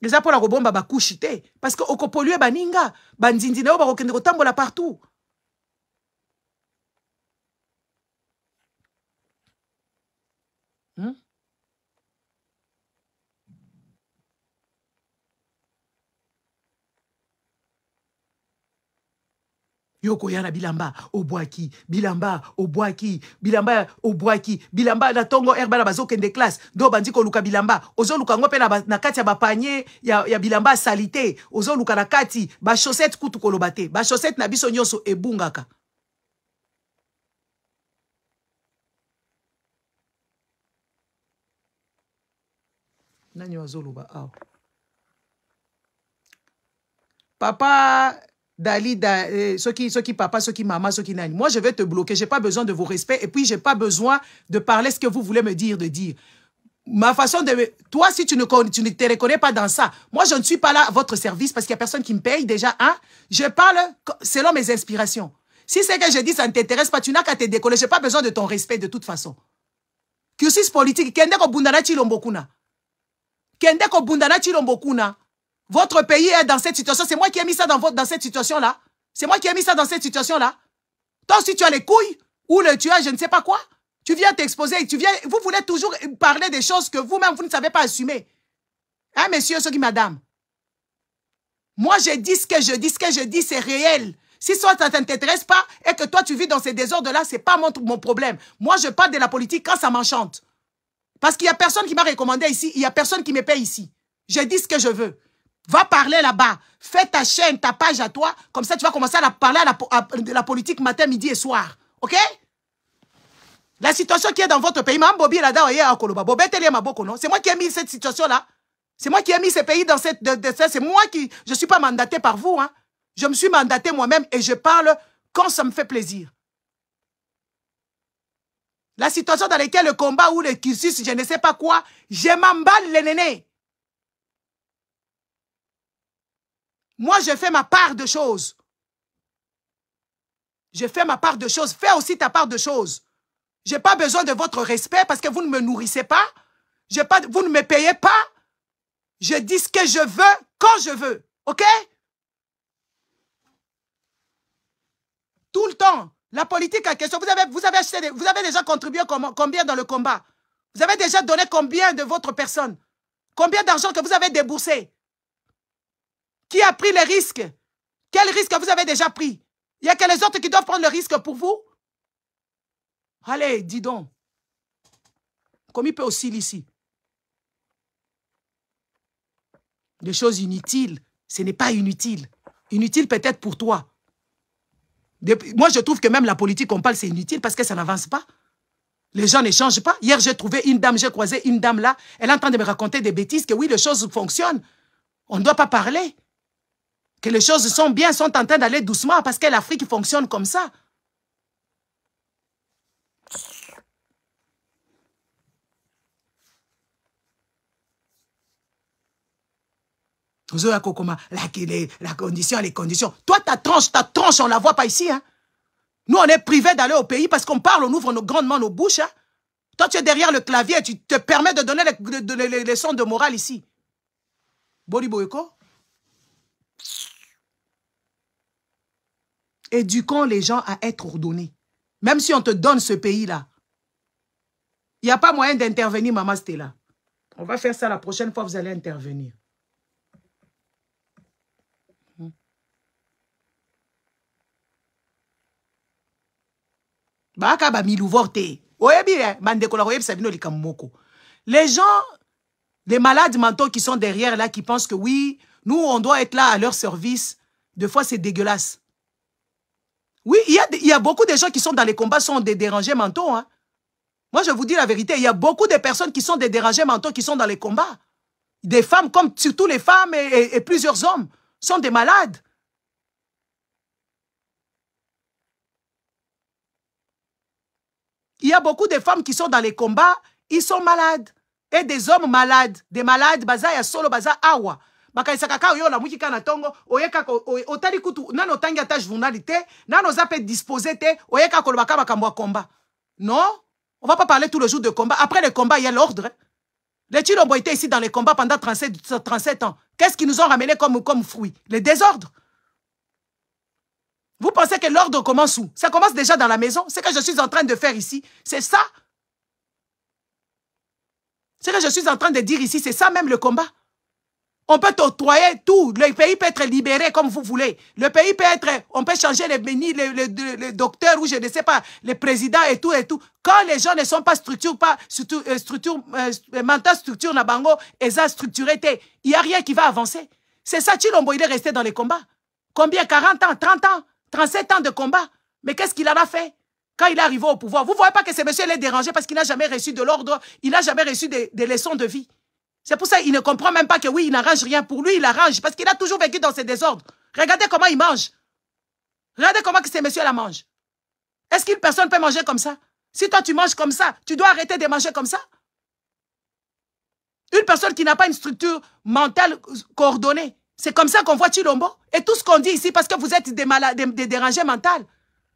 eza pour kobomba ba parce que okopolue baninga banzinzi na yo partout yo koya na bilamba obwaki bilamba obwaki bilamba obwaki bilamba na ntongo r bana bazokende classe do bandi koluka bilamba ozoluka yango mpe na, na kati ya bapanye ya, ya bilamba asali te ozoluka na kati bashosete kutu koloba te bashosete na biso nyonso ebungaka nani azoloba awa papa Dali, euh, ceux, qui, ceux qui papa, ceux qui maman, ceux qui nani. Moi, je vais te bloquer. Je n'ai pas besoin de vos respects. Et puis, je n'ai pas besoin de parler ce que vous voulez me dire, de dire. Ma façon de... Toi, si tu ne, tu ne te reconnais pas dans ça, moi, je ne suis pas là à votre service parce qu'il n'y a personne qui me paye déjà. Hein? Je parle selon mes inspirations. Si c'est que je dis ça ne t'intéresse pas, tu n'as qu'à te décoller. Je n'ai pas besoin de ton respect de toute façon. que politique, kende ko bundana chilombokuna. Kende ko bundana chilombokuna. Votre pays est dans cette situation. C'est moi qui ai mis ça dans, votre, dans cette situation-là. C'est moi qui ai mis ça dans cette situation-là. Tant si tu as les couilles ou le tu as je ne sais pas quoi, tu viens t'exposer. Tu viens, vous voulez toujours parler des choses que vous-même, vous ne savez pas assumer. Hein, messieurs, ceux qui, madame Moi, je dis ce que je dis, ce que je dis, c'est réel. Si ça ne t'intéresse pas et que toi, tu vis dans ces désordres-là, ce n'est pas mon, mon problème. Moi, je parle de la politique quand ça m'enchante. Parce qu'il n'y a personne qui m'a recommandé ici, il n'y a personne qui me paye ici. Je dis ce que je veux. Va parler là-bas. Fais ta chaîne, ta page à toi. Comme ça, tu vas commencer à parler de la politique matin, midi et soir. OK La situation qui est dans votre pays, c'est moi qui ai mis cette situation-là. C'est moi qui ai mis ce pays dans cette... c'est moi qui... Je ne suis pas mandaté par vous. Hein. Je me suis mandaté moi-même et je parle quand ça me fait plaisir. La situation dans laquelle le combat ou le cursus, je ne sais pas quoi, je m'emballe les nénés. Moi, je fais ma part de choses. Je fais ma part de choses. Fais aussi ta part de choses. Je n'ai pas besoin de votre respect parce que vous ne me nourrissez pas. Pas, vous ne me payez pas. Je dis ce que je veux quand je veux. OK Tout le temps. La politique en question. Vous avez, vous avez, acheté vous avez déjà contribué combien dans le combat Vous avez déjà donné combien de votre personne Combien d'argent que vous avez déboursé qui a pris les risques Quel risque vous avez déjà pris Il n'y a que les autres qui doivent prendre le risque pour vous Allez, dis donc. Comme il peut aussi ici. Des choses inutiles, ce n'est pas inutile. Inutile peut-être pour toi. Moi, je trouve que même la politique qu'on parle, c'est inutile parce que ça n'avance pas. Les gens ne changent pas. Hier, j'ai trouvé une dame, j'ai croisé une dame là. Elle est en train de me raconter des bêtises, que oui, les choses fonctionnent. On ne doit pas parler que les choses sont bien, sont en train d'aller doucement parce que l'Afrique fonctionne comme ça. La, la condition, les conditions. Toi, ta tranche, ta tranche, on la voit pas ici. Hein. Nous, on est privés d'aller au pays parce qu'on parle, on ouvre nos, grandement nos bouches. Hein. Toi, tu es derrière le clavier, et tu te permets de donner les, leçons de morale ici. Éduquons les gens à être ordonnés. Même si on te donne ce pays-là, il n'y a pas moyen d'intervenir, maman Stella. On va faire ça la prochaine fois, vous allez intervenir. Hmm. Eh, les gens, les malades mentaux qui sont derrière là, qui pensent que oui, nous, on doit être là à leur service. Des fois, c'est dégueulasse. Oui, il y, a, beaucoup de gens qui sont dans les combats, sont des dérangés mentaux. Hein. Moi, je vous dis la vérité, il y a beaucoup de personnes qui sont des dérangés mentaux, qui sont dans les combats. Des femmes, comme surtout les femmes et, plusieurs hommes, sont des malades. Il y a beaucoup de femmes qui sont dans les combats, ils sont malades. Et des hommes malades, des malades, baza solo, baza awa non on va pas parler tout le jour de combat après le combat il y a l'ordre les Chilombo étaient ici dans les combats pendant 37, ans. Qu'est-ce qu'ils nous ont ramené comme, comme fruit Le désordre. Vous pensez que l'ordre commence où Ça commence déjà dans la maison. C'est ce que je suis en train de faire ici. C'est ça. Ce que je suis en train de dire ici, c'est ça même le combat. On peut octroyer tout. Le pays peut être libéré comme vous voulez. Le pays peut être... On peut changer les bénis, les, les, docteurs ou je ne sais pas, les présidents et tout et tout. Quand les gens ne sont pas structurés, pas structure, euh, structure euh, mental structure et ça structuré, il y a rien qui va avancer. C'est ça, Chilombo, il est resté dans les combats. Combien 40 ans, 30 ans, 37 ans de combat. Mais qu'est-ce qu'il en a fait quand il est arrivé au pouvoir Vous ne voyez pas que ce monsieur, les dérangé parce qu'il n'a jamais reçu de l'ordre, il n'a jamais reçu des leçons de vie. C'est pour ça qu'il ne comprend même pas que oui, il n'arrange rien. Pour lui, il arrange parce qu'il a toujours vécu dans ses désordres. Regardez comment il mange. Regardez comment que ces messieurs la mangent. Est-ce qu'une personne peut manger comme ça Si toi, tu manges comme ça, tu dois arrêter de manger comme ça Une personne qui n'a pas une structure mentale coordonnée. C'est comme ça qu'on voit Chilombo. Et tout ce qu'on dit ici, parce que vous êtes des, malades, des, dérangés mentaux.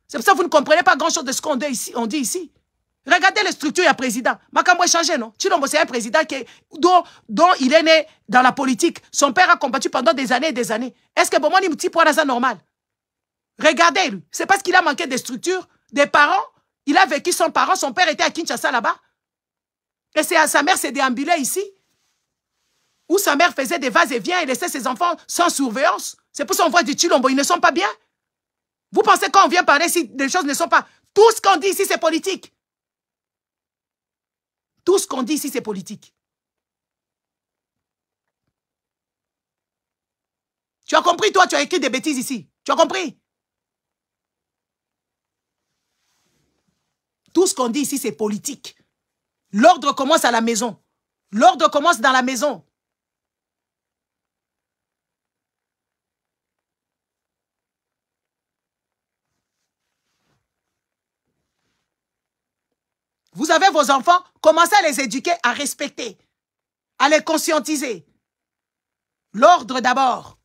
C'est pour ça que vous ne comprenez pas grand-chose de ce qu'on dit ici. On dit ici. Regardez les structures, il y a président. Makambo est changé, non Chilombo, c'est un président qui dont, il est né dans la politique. Son père a combattu pendant des années et des années. Est-ce que pour moi, il me pour normal regardez le C'est parce qu'il a manqué des structures, des parents. Il a vécu son parents. Son père était à Kinshasa, là-bas. Et sa mère s'est déambulée ici. Où sa mère faisait des vases et vient et laissait ses enfants sans surveillance. C'est pour ça qu'on voit du Chilombo. Ils ne sont pas bien. Vous pensez qu'on vient parler si les choses ne sont pas... Tout ce qu'on dit ici, c'est politique. Tout ce qu'on dit ici, c'est politique. Tu as compris, toi, tu as écrit des bêtises ici. Tu as compris Tout ce qu'on dit ici, c'est politique. L'ordre commence à la maison. L'ordre commence dans la maison. Vous avez vos enfants, commencez à les éduquer, à respecter, à les conscientiser. L'ordre d'abord.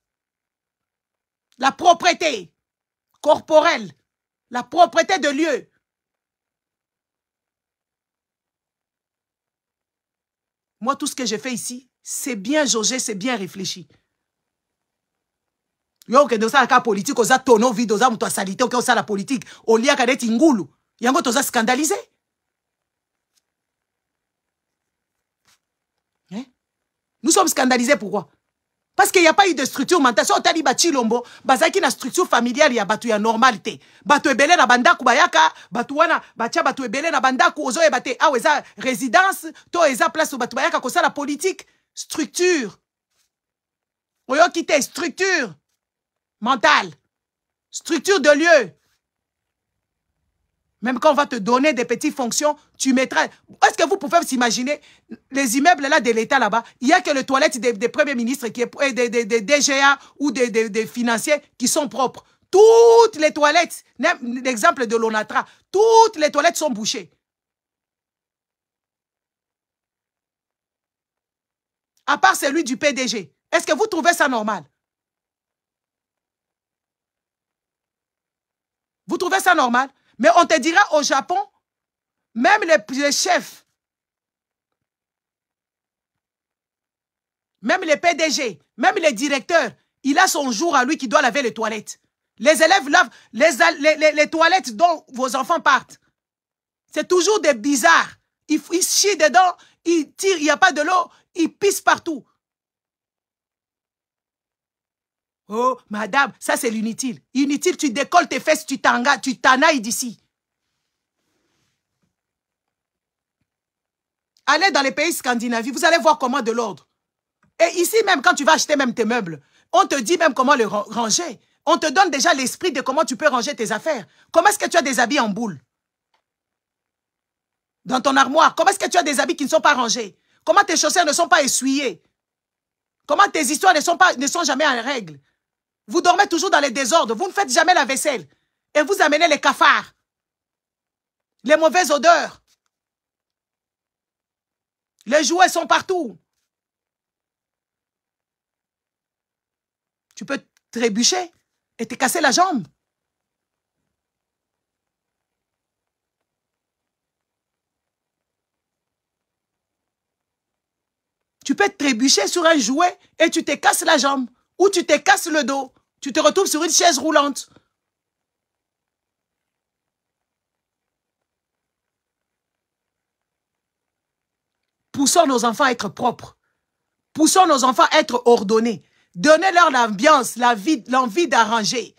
La propreté corporelle. La propreté de lieu. Moi, tout ce que j'ai fait ici, c'est bien jaugé, c'est bien réfléchi. yo okende osala kaka politike oza tono vide oza moto ya la politique. osala politike oliaka neti ngulu yango toza scandalisés. Nous sommes scandalisés pourquoi parce qu'il n'y a pas eu de structure mentale. Si on t'a dit Lombo, Bazaki na structure familiale, il y a batu ya normalité. Batu ebele na bandaku bayaka, batu wana, batia batu ebele na bandaku, ozo ebate, ah, résidence, to eza place ou batu bayaka, kosa la politique. Structure. Oyo kite, structure mentale. Structure de lieu. Même quand on va te donner des petites fonctions, tu mettras... Est-ce que vous pouvez vous imaginer les immeubles là de l'État là-bas Il n'y a que les toilettes des, premiers ministres, qui est, eh, des, des, DGA ou des, des financiers qui sont propres. Toutes les toilettes, l'exemple de l'ONATRA, toutes les toilettes sont bouchées. à part celui du PDG. Est-ce que vous trouvez ça normal Vous trouvez ça normal mais on te dira au Japon, même les, chefs, même les PDG, même les directeurs, il a son jour à lui qui doit laver les toilettes. Les élèves lavent les, les, les, toilettes dont vos enfants partent. C'est toujours des bizarres. Ils, ils chient dedans, ils tirent, il n'y a pas de l'eau, ils pissent partout. Oh, madame, ça c'est l'inutile. Inutile, tu décolles tes fesses, tu t'engages, tu t'anailles d'ici. Allez dans les pays scandinaves, vous allez voir comment de l'ordre. Et ici même, quand tu vas acheter même tes meubles, on te dit même comment les ranger. On te donne déjà l'esprit de comment tu peux ranger tes affaires. Comment est-ce que tu as des habits en boule Dans ton armoire, comment est-ce que tu as des habits qui ne sont pas rangés Comment tes chaussures ne sont pas essuyées Comment tes histoires ne sont, pas, ne sont jamais en règle vous dormez toujours dans les désordres. Vous ne faites jamais la vaisselle. Et vous amenez les cafards. Les mauvaises odeurs. Les jouets sont partout. Tu peux trébucher et te casser la jambe. Tu peux trébucher sur un jouet et tu te casses la jambe ou tu te casses le dos, tu te retrouves sur une chaise roulante. Poussons nos enfants à être propres. Poussons nos enfants à être ordonnés. Donnez-leur l'ambiance, l'envie d'arranger.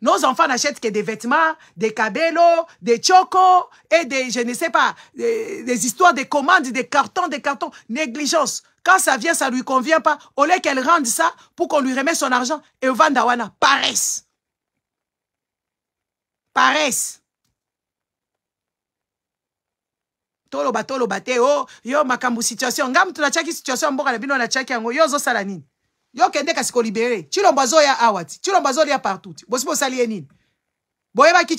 Nos enfants n'achètent que des vêtements, des cabellos, des chocos et des, je ne sais pas, des, des histoires, des commandes, des cartons, des cartons. Négligence. Quand ça vient, ça ne lui convient pas. Au lieu qu'elle rende ça pour qu'on lui remette son argent. Et Vandawana, paresse. Paresse. Tolo tolo te oh, yo makambo situation la tunatiaki situation mboka na bino na yango yo zo salanin, yo kende kasi ko chilombo ya awati. awati, chilombo ya partout ti bosi bosali ye nini boyebaki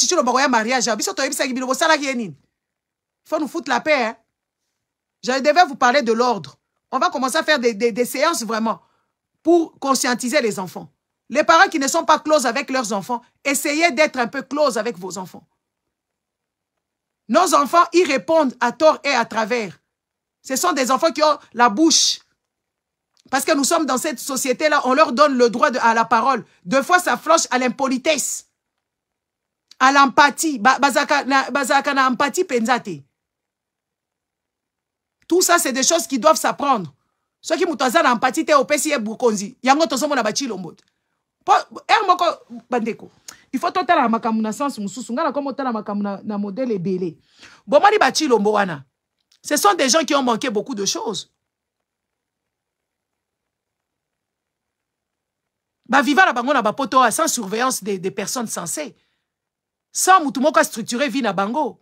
mariage biso biso toyebisaki bino bosala ye nini faut nous foutre la paix hein? je devais vous parler de l'ordre on va commencer à faire des, séances vraiment pour conscientiser les enfants. Les parents qui ne sont pas closes avec leurs enfants, essayez d'être un peu closes avec vos enfants. Nos enfants y répondent à tort et à travers. Ce sont des enfants qui ont la bouche. Parce que nous sommes dans cette société-là, on leur donne le droit à la parole. Deux fois, ça flanche à l'impolitesse, à l'empathie. Bazaka na empathie penzate. Tout ça, c'est des choses qui doivent s'apprendre. Ceux qui eh, m'ont na empathie, te opesi e bukonzi. Yango tozo mona qui lombot. Er le Il faut totala makamu na sens Ngala la tala makamu na, na modèle ebele. Bomani bachi Ce sont des gens qui ont manqué beaucoup de choses. Bah, vivant la bango na bapoto sans surveillance des, personnes sensées. Sans structure structuré vie na bango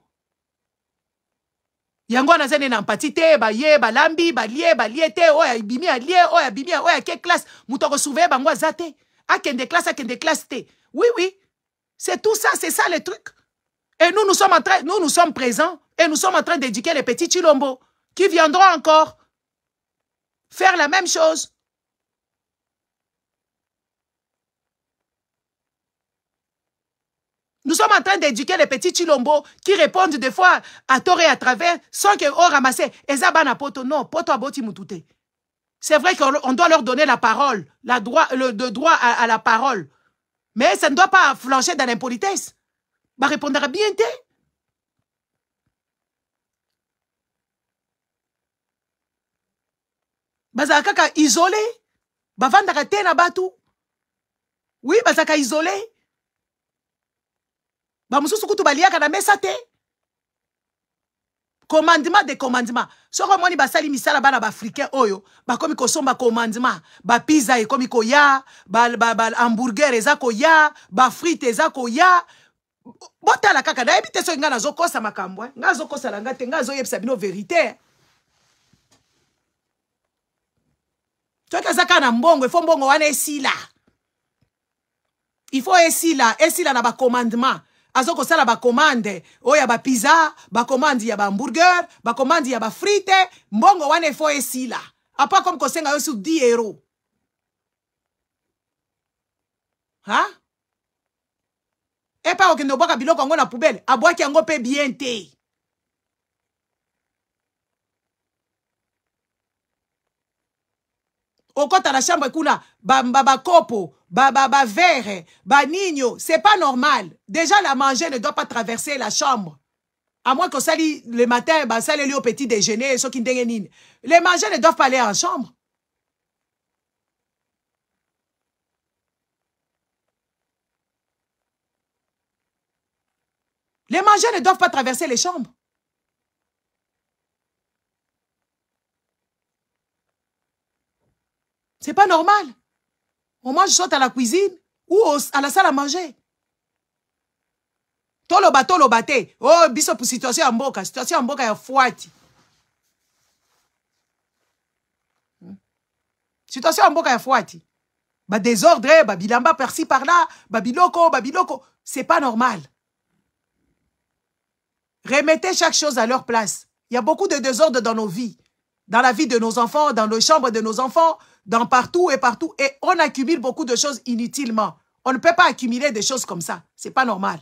yango wana aza te baye balambi ba balie te oyo abimi oya oyo abimi muto ko classe moto akosurveye bango aza te akende classe akende classe te oui oui c'est tout ça c'est ça le truc et nous nous sommes en train nous nous sommes présents et nous sommes en train d'éduquer les petits chilombo qui viendront encore faire la même chose Nous sommes en train d'éduquer les petits Chilombo qui répondent des fois à tort et à travers sans que on oh, ramassé. Ezabana poto non, poto C'est vrai qu'on doit leur donner la parole, la droit, le, droit à, la parole. Mais ça ne doit pas flancher dans l'impolitesse. Bah répondra bien t'es. Basaka kaka isolé bavandaka te na oui basaka isolé bamosusu kutu baliaka na mesa te commandement de commandement soki omoni basali misala bana baafricain oyo bakomi kosomba commandement bapiza ekomi koya bahamburger ba, ba, eza koya bafrite eza koya botala kaka nayebi te soki ngai nazokosa makambo eh? ngai azokosala ngai te ngai azoyebisa bino verité soki aza kaka na mbongo ifo mbongo wana esila ifo esila esila na bacommandement aza kosala bakomande oyo ya bapiza bakomande ya bahamburger bakomande ya bafrite mbongo wana efo esila apart comme kosenga yo su 10 euro ha epa okende obwaka biloko yango na poubele abwaki yango mpe bien te okota na chambre kuna bakopo ba, ba, bah, bah, bah, c'est pas normal. Déjà, la manger ne doit pas traverser la chambre. À moins que ça le matin, bah, ça lit au petit déjeuner, ce qui Les manger ne doivent pas aller en chambre. Les manger ne doivent pas traverser les chambres. C'est pas normal. Au moins, je à la cuisine ou à la salle à manger. toloba toloba Oh Oh, pour situation en boca. situation en mboka ya fouati. Hmm? situation ya est fouati. désordre désordre, bilamba persi par là babiloko babiloko c'est pas normal remettez chaque chose à leur place il y a beaucoup de désordre dans nos vies dans la vie de nos enfants, dans nos chambres de nos enfants, dans partout et partout. Et on accumule beaucoup de choses inutilement. On ne peut pas accumuler des choses comme ça. Ce n'est pas normal.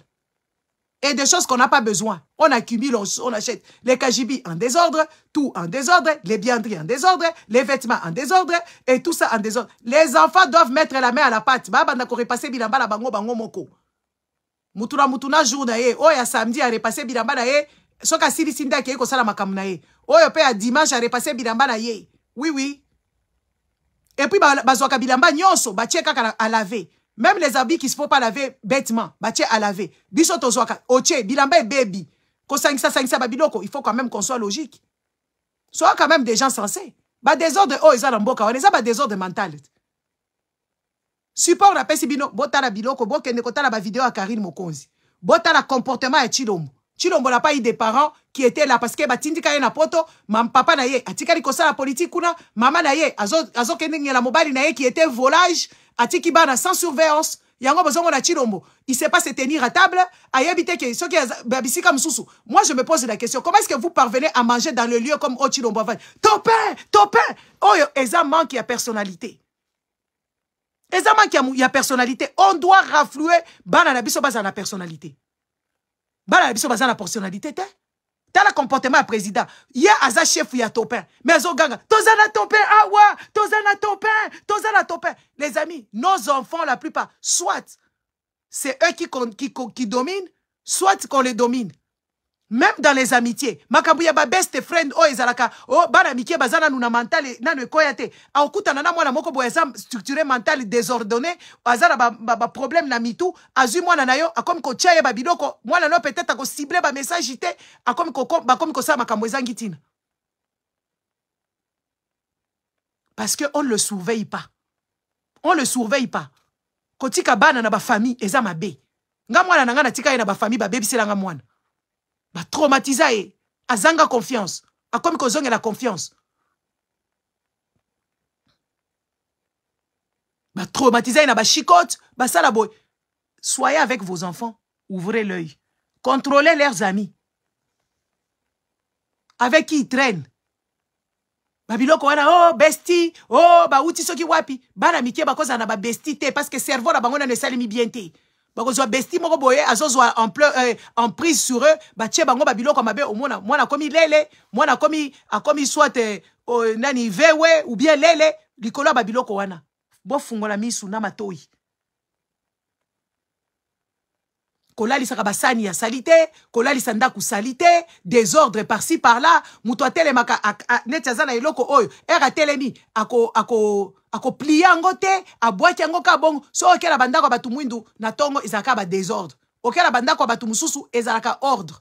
Et des choses qu'on n'a pas besoin. On accumule, on, achète les kajibis en désordre, tout en désordre, les bienderies en désordre, les vêtements en désordre, et tout ça en désordre. Les enfants doivent mettre la main à la pâte. bilamba la bango bango moko. la mutuna jour na ye ya samedi a repasser bilamba na soka asilisi nde akei sala makambo na ye oyo pe ya dimanche arepase bilamba na ye Oui, oui. Et puis bazwaka bilamba nyonso bache kaka lavé même les habits qui se font pas laver bêtement a alave biso tozwaka oche, bilamba e Ko sa kosangisasangisa babiloko il faut quand même qu'on soit logique soa quand même des gens sensés Ba oh, oyo eza na mboka ba ba mentalité mental support si bino botala biloko la ba vidéo a karine mokonzi la comportement a chilombo pas eu des parents qui étaient là parce que bah tindika na poto mon papa na ye atikali la politique kuna maman na ye azokende la mobali na ye qui était volage atiki bana sans surveillance yango bozongo na chilombo il sait pas se tenir à table ayebi te ke soki babisika mosusu moi je me pose la question comment est-ce que vous parvenez à manger dans le lieu comme au chilombo avan? Topé! Topé! Oh, eza manque a personnalité eza manque a personnalité on doit rafluer. bana na biso basa na personnalité bala na biso baza na personnalité te le comportement à président Ya aza chef ya topin ganga. azoganga toza na Ah awa toza na père. toza ton père. les amis nos enfants la plupart soit c'est eux qui, qui, qui dominent soit qu'on les domine même dans les amitiés Makabuya ya best friend oh ezalaka oh, bana amitié bazana nuna na mentale nanu ekoya te na mwana moko boye structuré mental désordonné bazana ba ba, problème na mitu azu mwana na yo ko ya ba ko mwana na peut-être message akom te koko ko kosala makambo ezangi parce que on le surveille pas on le surveille pas kotika bana na famille ezama be nga mwana na nga natika ye na bafamille babebiselanga mwana batraumatiza a azanga confiance A akomi la confiance Ma ye na ba ba sala boy, soyez avec vos enfants ouvrez l'œil contrôlez leurs amis avec qui ils traînent babiloko wana oh bestie, oh bauti soki wapi bana ba koza na bestie te parce que cerveau na ne ne salimi bien te bakozwa besti moko boye azozwa euh, prise sur eux tie bango babiloko mabe omona mwana komi lele mwana a akomi soit euh, nani vewe ou bien lele likolo ya babiloko wana fungola misu na matoyi kolalisaka basani ya salite, kolali kolalisa ku sali désordre désordre ci par là moto atelemaka netia zana na oyo era telemi, ako, ako a yango te abwaki yango kaka bongo so okela bandako ya bato mwindu na ba ezalaka okela bandako ya bato mosusu ezalaka ordre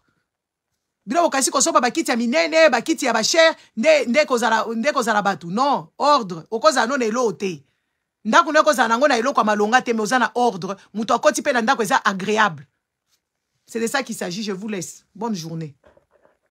Bino kasi kosopa bakiti ya minene bakiti ya bashere nde, nde kozala, nde la bato non ordre okozala no na te ndako nde kozala nango na eloko malonga te me oza na ordre moto akoti mpe na ndako eza agréable c'est de ça qu'il s'agit je vous laisse bonne journée